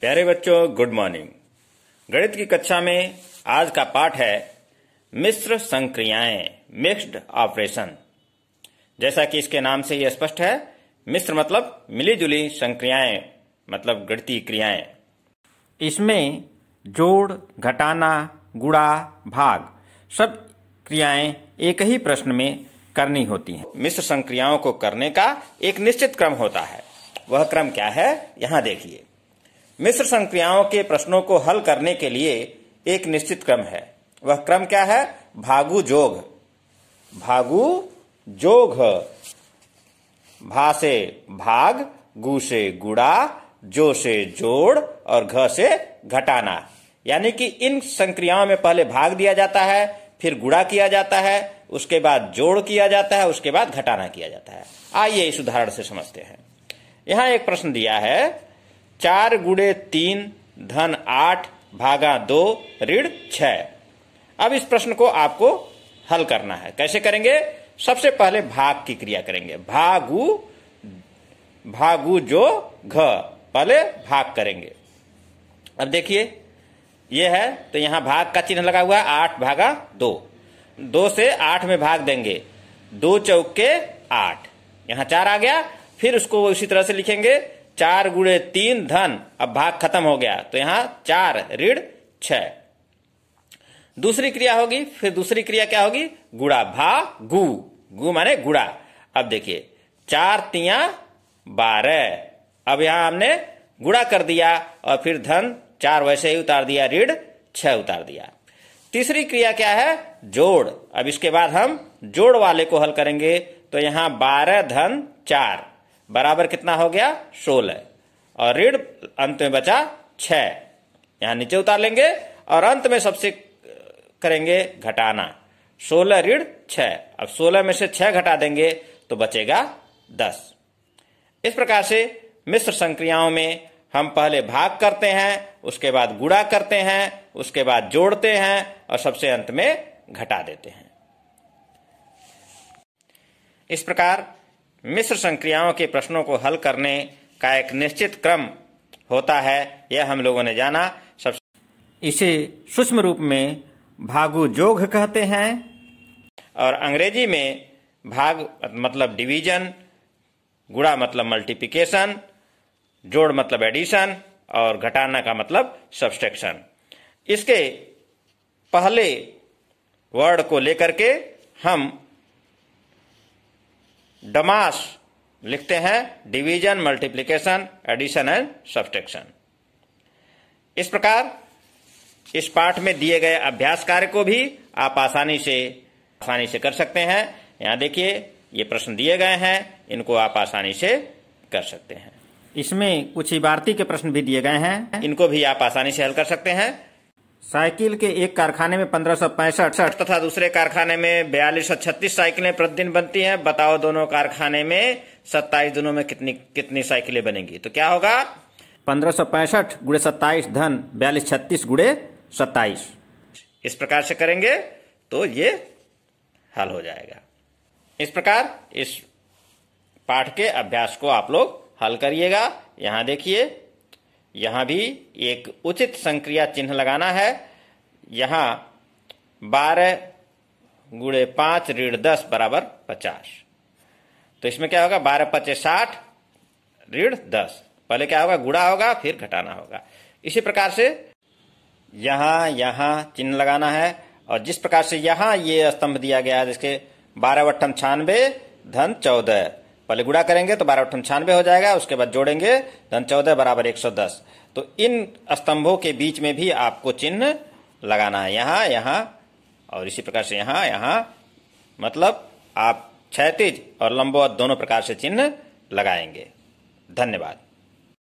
प्यारे बच्चों good morning गणित की कक्षा में आज का पाठ है मिश्र संक्रियाएं मिक्स्ड ऑपरेशन जैसा कि इसके नाम से यह स्पष्ट है मिश्र मतलब मिली जुली संक्रियाएं मतलब गणितीय क्रियाएं इसमें जोड़ घटाना गुड़ा भाग सब क्रियाएं एक ही प्रश्न में करनी होती हैं। मिश्र संक्रियाओं को करने का एक निश्चित क्रम होता है वह क्रम क्या है यहाँ देखिए मिश्र संक्रियाओं के प्रश्नों को हल करने के लिए एक निश्चित क्रम है वह क्रम क्या है भागु जोग भागु जोग भा से भाग गु से गुड़ा जो से जोड़ और घ से घटाना यानी कि इन संक्रियाओं में पहले भाग दिया जाता है फिर गुड़ा किया जाता है उसके बाद जोड़ किया जाता है उसके बाद घटाना किया जाता है आइए इस उदाहरण से समझते हैं यहां एक प्रश्न दिया है चार गुड़े तीन धन आठ भागा दो ऋण छ अब इस प्रश्न को आपको हल करना है कैसे करेंगे सबसे पहले भाग की क्रिया करेंगे भागु भागु जो घ पहले भाग करेंगे अब देखिए ये है तो यहां भाग का चिन्ह लगा हुआ है आठ भागा दो दो से आठ में भाग देंगे दो चौके आठ यहां चार आ गया फिर उसको इसी तरह से लिखेंगे चार गुड़े तीन धन अब भाग खत्म हो गया तो यहां चार ऋण छ दूसरी क्रिया होगी फिर दूसरी क्रिया क्या होगी गुड़ा भा गु गु माने गुड़ा अब देखिए चार तिया बारह अब यहां हमने गुड़ा कर दिया और फिर धन चार वैसे ही उतार दिया ऋण छह उतार दिया तीसरी क्रिया क्या है जोड़ अब इसके बाद हम जोड़ वाले को हल करेंगे तो यहां बारह धन चार बराबर कितना हो गया सोलह और ऋण अंत में बचा छ यहां नीचे उतार लेंगे और अंत में सबसे करेंगे घटाना सोलह ऋण छ अब सोलह में से छह घटा देंगे तो बचेगा दस इस प्रकार से मिश्र संक्रियाओं में हम पहले भाग करते हैं उसके बाद गुड़ा करते हैं उसके बाद जोड़ते हैं और सबसे अंत में घटा देते हैं इस प्रकार मिश्र संक्रियाओं के प्रश्नों को हल करने का एक निश्चित क्रम होता है यह हम लोगों ने जाना सबसे इसे सूक्ष्म रूप में भागु जोग कहते हैं और अंग्रेजी में भाग मतलब डिवीजन गुड़ा मतलब मल्टीप्लिकेशन जोड़ मतलब एडिशन और घटाना का मतलब सब्सट्रैक्शन इसके पहले वर्ड को लेकर के हम डमास लिखते हैं division multiplication addition and subtraction इस प्रकार इस पाठ में दिए गए अभ्यास कार्य को भी आप आसानी से आसानी से कर सकते हैं यहां देखिए ये प्रश्न दिए गए हैं इनको आप आसानी से कर सकते हैं इसमें कुछ इबारती के प्रश्न भी दिए गए हैं इनको भी आप आसानी से हल कर सकते हैं साइकिल के एक कारखाने में पंद्रह सौ पैंसठ तथा दूसरे कारखाने में बयालीस सौ छत्तीस साइकिलें प्रतिदिन बनती हैं बताओ दोनों कारखाने में सत्ताईस दिनों में कितनी कितनी साइकिलें बनेंगी तो क्या होगा पंद्रह सौ पैंसठ गुड़े सत्ताईस धन बयालीस छत्तीस गुड़े सत्ताईस इस प्रकार से करेंगे तो ये हल हो जाएगा इस प्रकार इस पाठ के अभ्यास को आप लोग हल करिएगा यहां देखिए यहां भी एक उचित संक्रिया चिन्ह लगाना है यहां बारह गुड़े पांच ऋण दस बराबर पचास तो इसमें क्या होगा बारह पचे साठ ऋण दस पहले क्या होगा गुड़ा होगा फिर घटाना होगा इसी प्रकार से यहां यहां चिन्ह लगाना है और जिस प्रकार से यहां ये स्तंभ दिया गया है जिसके बारह अट्ठम छानबे धन चौदह पहले गुड़ा करेंगे तो बारह अठन छानबे हो जाएगा उसके बाद जोड़ेंगे धन चौदह बराबर एक सौ दस तो इन स्तंभों के बीच में भी आपको चिन्ह लगाना है यहाँ यहाँ और इसी प्रकार से यहाँ यहाँ मतलब आप क्षैतिज और लंबवत दोनों प्रकार से चिन्ह लगाएंगे धन्यवाद